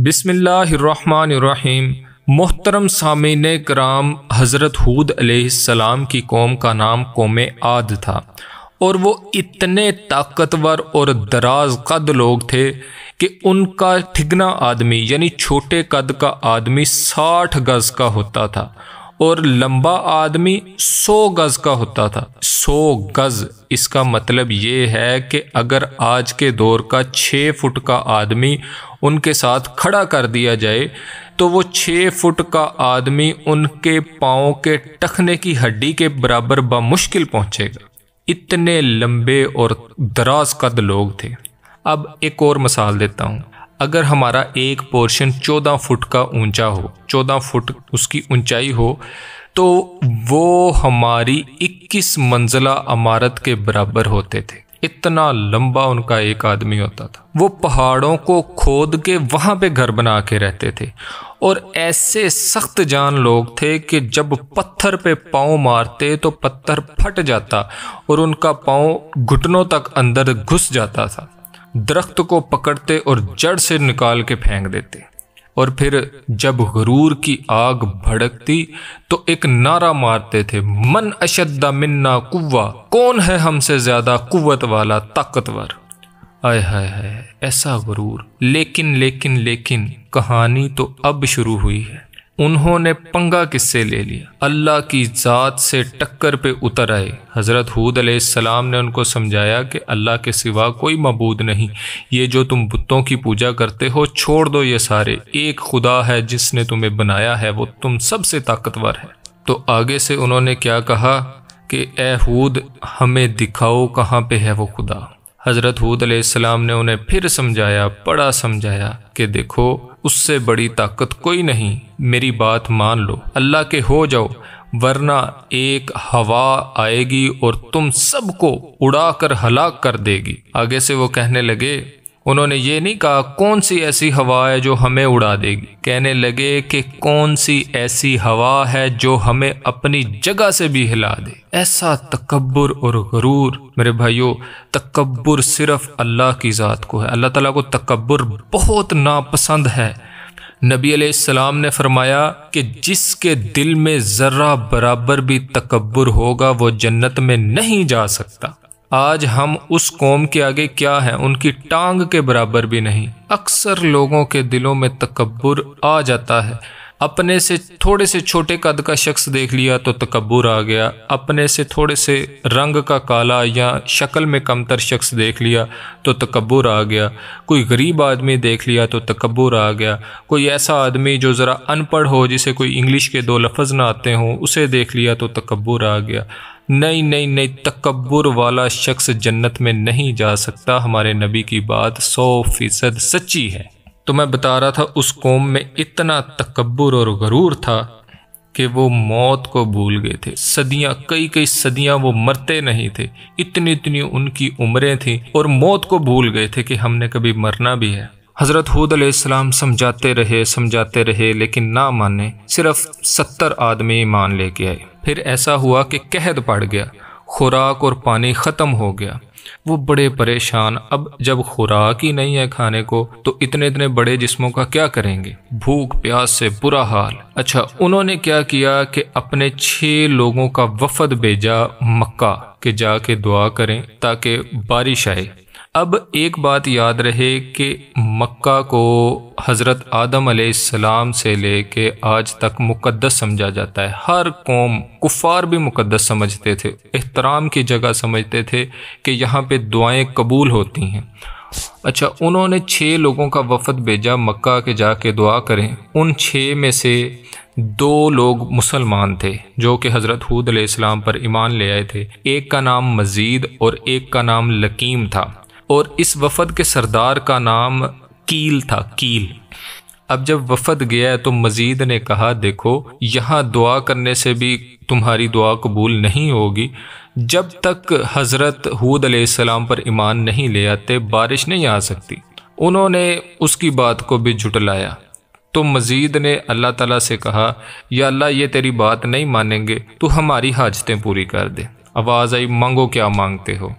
बिसमीम मोहतरम सामीन कराम हज़रत हूद सलाम की कौम का नाम कौम आद था और वो इतने ताकतवर और दराज कद लोग थे कि उनका ठिगना आदमी यानी छोटे कद का आदमी साठ गज़ का होता था और लंबा आदमी सौ गज का होता था सौ गज इसका मतलब ये है कि अगर आज के दौर का छः फुट का आदमी उनके साथ खड़ा कर दिया जाए तो वो छः फुट का आदमी उनके पाँव के टखने की हड्डी के बराबर बामुश्किल पहुंचेगा इतने लंबे और दराज कद लोग थे अब एक और मिसाल देता हूँ अगर हमारा एक पोर्शन चौदह फुट का ऊंचा हो चौदह फुट उसकी ऊंचाई हो तो वो हमारी इक्कीस मंजिला इमारत के बराबर होते थे इतना लंबा उनका एक आदमी होता था वो पहाड़ों को खोद के वहाँ पे घर बना के रहते थे और ऐसे सख्त जान लोग थे कि जब पत्थर पे पाँव मारते तो पत्थर फट जाता और उनका पाँव घुटनों तक अंदर घुस जाता था दरख्त को पकड़ते और जड़ से निकाल के फेंक देते और फिर जब गरूर की आग भड़कती तो एक नारा मारते थे मन अशद मिन्ना कुवा कौन है हमसे ज़्यादा कुवत वाला ताकतवर आय हाय हाय ऐसा गरूर लेकिन लेकिन लेकिन कहानी तो अब शुरू हुई है उन्होंने पंगा किससे ले लिया अल्लाह की ज़ात से टक्कर पे उतर आए हज़रत हूद सलाम ने उनको समझाया कि अल्लाह के सिवा कोई मबूद नहीं ये जो तुम बुतों की पूजा करते हो छोड़ दो ये सारे एक खुदा है जिसने तुम्हें बनाया है वो तुम सबसे ताकतवर है तो आगे से उन्होंने क्या कहा कि ए हूद हमें दिखाओ कहाँ पे है वो खुदा हज़रत हूद अलैहिस्सलाम ने उन्हें फिर समझाया बड़ा समझाया कि देखो उससे बड़ी ताकत कोई नहीं मेरी बात मान लो अल्लाह के हो जाओ वरना एक हवा आएगी और तुम सबको उड़ाकर हलाक कर देगी आगे से वो कहने लगे उन्होंने ये नहीं कहा कौन सी ऐसी हवा है जो हमें उड़ा देगी कहने लगे कि कौन सी ऐसी हवा है जो हमें अपनी जगह से भी हिला दे ऐसा तकबर और गरूर मेरे भाइयों तकबर सिर्फ अल्लाह की ज़ात को है अल्लाह ताला को तकबर बहुत नापसंद है नबी अलैहिस्सलाम ने फरमाया कि जिसके दिल में ज़र्रा बराबर भी तकबर होगा वो जन्नत में नहीं जा सकता आज हम उस कौम के आगे क्या हैं उनकी टांग के बराबर भी नहीं अक्सर लोगों के दिलों में तकबर आ जाता है अपने से थोड़े से छोटे कद का शख्स देख लिया तो तकबर आ गया अपने से थोड़े से रंग का काला या शक्ल में कमतर शख्स देख लिया तो तकबर आ गया कोई गरीब आदमी देख लिया तो तकबर आ गया कोई ऐसा आदमी जो ज़रा अनपढ़ हो जिसे कोई इंग्लिश के दो लफ्ज़ ना आते हों उसे देख लिया तो तकबर आ गया नहीं नहीं नहीं तकबर वाला शख्स जन्नत में नहीं जा सकता हमारे नबी की बात सौ फीसद सच्ची है तो मैं बता रहा था उस कौम में इतना तकबर और गरूर था कि वो मौत को भूल गए थे सदियां कई कई सदियां वो मरते नहीं थे इतनी इतनी उनकी उम्रें थी और मौत को भूल गए थे कि हमने कभी मरना भी है हज़रत हूद आसमाम समझाते रहे समझाते रहे लेकिन ना माने सिर्फ सत्तर आदमी ईमान लेके आए फिर ऐसा हुआ कि कहद पड़ गया खुराक और पानी ख़त्म हो गया वो बड़े परेशान अब जब खुराक ही नहीं है खाने को तो इतने इतने बड़े जिस्मों का क्या करेंगे भूख प्यास से बुरा हाल अच्छा उन्होंने क्या किया कि अपने छः लोगों का वफद भेजा मक्का के जाके दुआ करें ताकि बारिश आए अब एक बात याद रहे कि मक्का को हज़रत आदम सलाम से ले के आज तक मुकद्दस समझा जाता है हर कौम कुफार भी मुकद्दस समझते थे एहतराम की जगह समझते थे कि यहाँ पे दुआएं कबूल होती हैं अच्छा उन्होंने छः लोगों का वफद भेजा मक्का के जाके दुआ करें उन छः में से दो लोग मुसलमान थे जो कि हज़रत हूद इस्लाम पर ईमान ले आए थे एक का नाम मजीद और एक का नाम लकीम था और इस वफद के सरदार का नाम कील था कील अब जब वफद गया तो मजीद ने कहा देखो यहाँ दुआ करने से भी तुम्हारी दुआ कबूल नहीं होगी जब तक हज़रत हूद अलैहिस्सलाम पर ईमान नहीं ले आते बारिश नहीं आ सकती उन्होंने उसकी बात को भी झुटलाया तो मजीद ने अल्लाह ताला से कहा या अल्लाह ये तेरी बात नहीं मानेंगे तो हमारी हाजतें पूरी कर दे आवाज़ आई मांगो क्या मांगते हो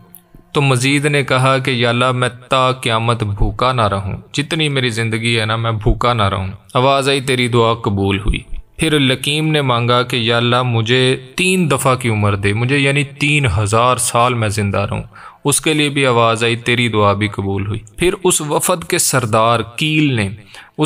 तो मजीद ने कहा कि याला मैं ता क्यामत भूखा ना रहूं जितनी मेरी ज़िंदगी है ना मैं भूखा ना रहूं आवाज़ आई तेरी दुआ कबूल हुई फिर लकीम ने मांगा कि याला मुझे तीन दफ़ा की उम्र दे मुझे यानी तीन हज़ार साल मैं ज़िंदा रहूं उसके लिए भी आवाज़ आई तेरी दुआ भी कबूल हुई फिर उस वफद के सरदार कील ने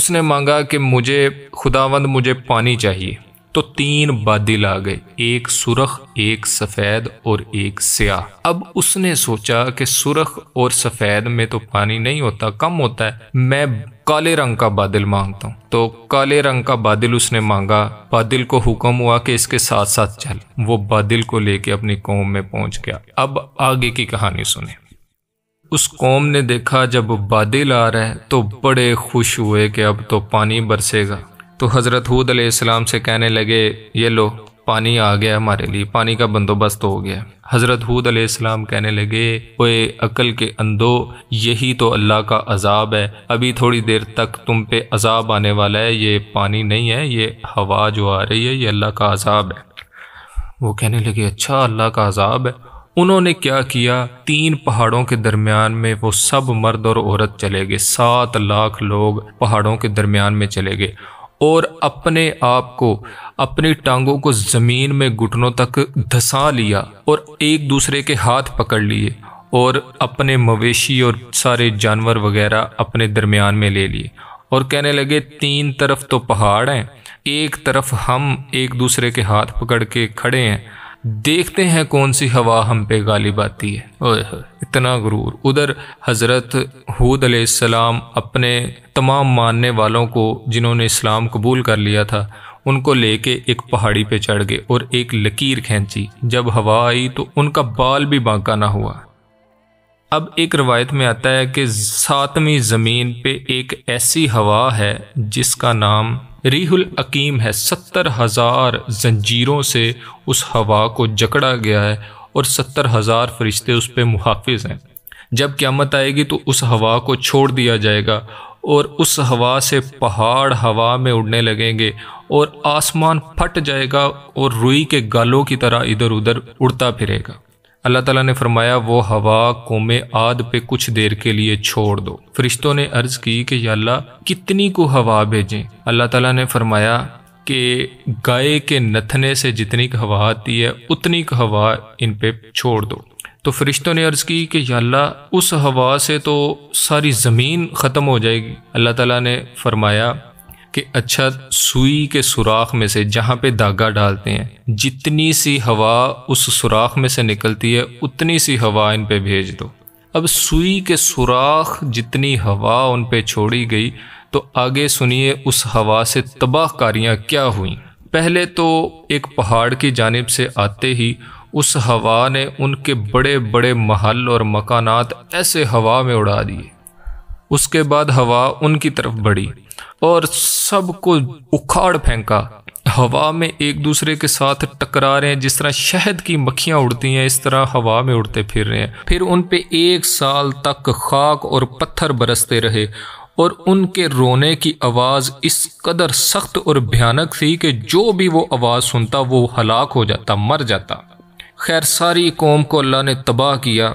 उसने मांगा कि मुझे खुदावंद मुझे पानी चाहिए तो तीन बादल आ गए एक सुरख एक सफेद और एक स्याह अब उसने सोचा कि सुरख और सफेद में तो पानी नहीं होता कम होता है मैं काले रंग का बादल मांगता हूँ तो काले रंग का बादल उसने मांगा बादल को हुक्म हुआ कि इसके साथ साथ चल वो बादल को लेके अपनी कौम में पहुंच गया अब आगे की कहानी सुने उस कौम ने देखा जब बादल आ रहा है तो बड़े खुश हुए कि अब तो पानी बरसेगा तो हज़रत हूद अलैहिस्सलाम से कहने लगे ये लो पानी आ गया हमारे लिए पानी का बंदोबस्त हो गया हज़रत हूद अलैहिस्सलाम कहने लगे ओए अकल के अंदो यही तो अल्लाह का अजाब है अभी थोड़ी देर तक तुम पे अजाब आने वाला है ये पानी नहीं है ये हवा जो आ रही है ये अल्लाह का अजाब है वो कहने लगे अच्छा अल्लाह का अजाब है उन्होंने क्या किया तीन पहाड़ों के दरमियान में वो सब मर्द और औरत चले गए सात लाख लोग पहाड़ों के दरमियान में चले गए और अपने आप को अपनी टांगों को ज़मीन में घुटनों तक धसा लिया और एक दूसरे के हाथ पकड़ लिए और अपने मवेशी और सारे जानवर वगैरह अपने दरमियान में ले लिए और कहने लगे तीन तरफ तो पहाड़ हैं एक तरफ हम एक दूसरे के हाथ पकड़ के खड़े हैं देखते हैं कौन सी हवा हम पे गालिब आती है इतना गुरूर उधर हज़रत हूद सलाम अपने तमाम मानने वालों को जिन्होंने इस्लाम कबूल कर लिया था उनको लेके एक पहाड़ी पे चढ़ गए और एक लकीर खींची जब हवा आई तो उनका बाल भी बांका ना हुआ अब एक रवायत में आता है कि सातवीं ज़मीन पे एक ऐसी हवा है जिसका नाम रीहुल अकीम है सत्तर हज़ार जंजीरों से उस हवा को जकड़ा गया है और सत्तर हज़ार फरिश्ते उस पर मुहाफ़ हैं जब क्यामत आएगी तो उस हवा को छोड़ दिया जाएगा और उस हवा से पहाड़ हवा में उड़ने लगेंगे और आसमान फट जाएगा और रुई के गालों की तरह इधर उधर उड़ता फिरेगा अल्लाह तला ने फरमाया वो हवा कोमे आद पे कुछ देर के लिए छोड़ दो फरिश्तों ने अर्ज़ की कि अल्लाह कितनी को हवा भेजें अल्लाह तला ने फरमाया कि गाय के नथने से जितनी हवा आती है उतनी हवा इन पे छोड़ दो तो फरिश्तों ने अर्ज़ की कि अल्लाह उस हवा से तो सारी ज़मीन ख़त्म हो जाएगी अल्लाह ताला ने फरमाया कि अच्छा सुई के सुराख में से जहाँ पे धागा डालते हैं जितनी सी हवा उस सुराख में से निकलती है उतनी सी हवा इन पे भेज दो अब सुई के सुराख जितनी हवा उन पे छोड़ी गई तो आगे सुनिए उस हवा से तबाहकारियाँ क्या हुई पहले तो एक पहाड़ की जानब से आते ही उस हवा ने उनके बड़े बड़े महल और मकानात ऐसे हवा में उड़ा दिए उसके बाद हवा उनकी तरफ बढ़ी और सबको उखाड़ फेंका हवा में एक दूसरे के साथ टकरा रहे हैं जिस तरह शहद की मक्खियां उड़ती हैं इस तरह हवा में उड़ते फिर रहे हैं फिर उन पे एक साल तक खाक और पत्थर बरसते रहे और उनके रोने की आवाज़ इस कदर सख्त और भयानक थी कि जो भी वो आवाज़ सुनता वो हलाक हो जाता मर जाता खैर सारी कौम को अल्लाह ने तबाह किया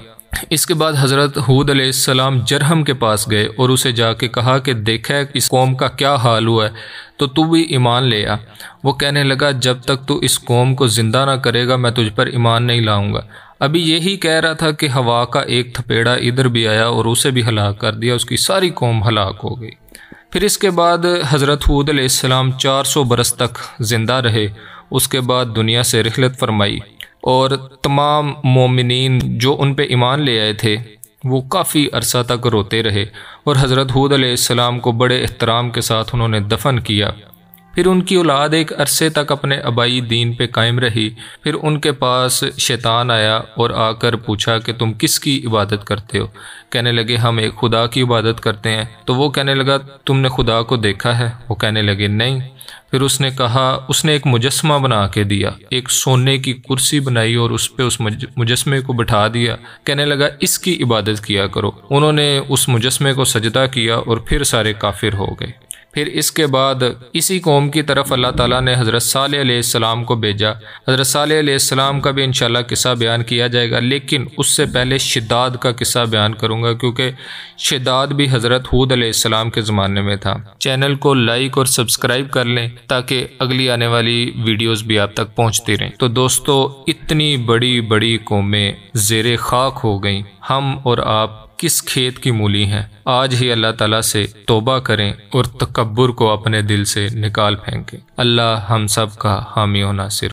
इसके बाद हज़रत हूद सलाम जरहम के पास गए और उसे जाके कहा कि देखा है इस कौम का क्या हाल हुआ है तो तू भी ईमान ले आ वो कहने लगा जब तक तू इस कौम को ज़िंदा ना करेगा मैं तुझ पर ईमान नहीं लाऊंगा अभी यही कह रहा था कि हवा का एक थपेड़ा इधर भी आया और उसे भी हलाक कर दिया उसकी सारी कौम हलाक हो गई फिर इसके बाद हज़रत हूद सलाम चार सौ बरस तक ज़िंदा रहे उसके बाद दुनिया से रखलत फरमाई और तमाम मोमिन जो उन पर ईमान ले आए थे वो काफ़ी अरसा तक रोते रहे और हज़रत हूद को बड़े एहतराम के साथ उन्होंने दफन किया फिर उनकी औलाद एक अरसे तक अपने अबाई दीन पे कायम रही फिर उनके पास शैतान आया और आकर पूछा कि तुम किसकी इबादत करते हो कहने लगे हम एक खुदा की इबादत करते हैं तो वो कहने लगा तुमने खुदा को देखा है वो कहने लगे नहीं फिर उसने कहा उसने एक मुजस्मा बना के दिया एक सोने की कुर्सी बनाई और उस पर उस मुजस्मे को बिठा दिया कहने लगा इसकी इबादत किया करो उन्होंने उस मुजस्मे को सजदा किया और फिर सारे काफिर हो गए फिर इसके बाद इसी कौम की तरफ अल्लाह ताला ने हज़रत सलाम को भेजा हज़रत सलाम का भी इन किस्सा बयान किया जाएगा लेकिन उससे पहले शिदाद का किस्सा बयान करूँगा क्योंकि शिदाद भी हज़रत हूद सलाम के ज़माने में था चैनल को लाइक और सब्सक्राइब कर लें ताकि अगली आने वाली वीडियोज़ भी आप तक पहुँचती रहें तो दोस्तों इतनी बड़ी बड़ी कौमें जेर खाक हो गई हम और आप किस खेत की मूली हैं आज ही अल्लाह तला से तोबा करें और तकबर को अपने दिल से निकाल फेंकें अल्लाह हम सब का हामी होना सिर्फ